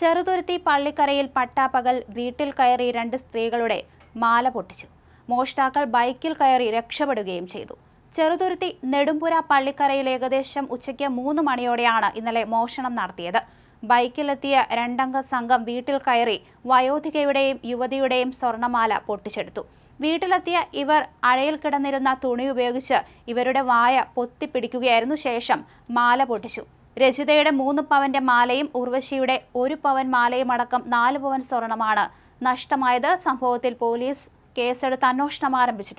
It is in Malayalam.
ചെറുതുരുത്തി പള്ളിക്കരയിൽ പട്ടാപ്പകൽ വീട്ടിൽ കയറി രണ്ട് സ്ത്രീകളുടെ മാല പൊട്ടിച്ചു മോഷ്ടാക്കൾ ബൈക്കിൽ കയറി രക്ഷപ്പെടുകയും ചെയ്തു ചെറുതുരുത്തി നെടുമ്പുര പള്ളിക്കരയിൽ ഏകദേശം ഉച്ചയ്ക്ക് മൂന്ന് മണിയോടെയാണ് ഇന്നലെ മോഷണം നടത്തിയത് ബൈക്കിലെത്തിയ രണ്ടംഗ സംഘം വീട്ടിൽ കയറി വയോധികയുടെയും യുവതിയുടെയും സ്വർണമാല പൊട്ടിച്ചെടുത്തു വീട്ടിലെത്തിയ ഇവർ അഴയിൽ കിടന്നിരുന്ന തുണി ഉപയോഗിച്ച് ഇവരുടെ വായ പൊത്തിപ്പിടിക്കുകയായിരുന്നു ശേഷം മാല പൊട്ടിച്ചു രചിതയുടെ മൂന്ന് പവന്റെ മാലയും ഉർവശിയുടെ ഒരു പവൻ മാലയും അടക്കം നാല് പവൻ സ്വർണമാണ് നഷ്ടമായത് സംഭവത്തിൽ പോലീസ് കേസെടുത്ത് അന്വേഷണം ആരംഭിച്ചിട്ടുണ്ട്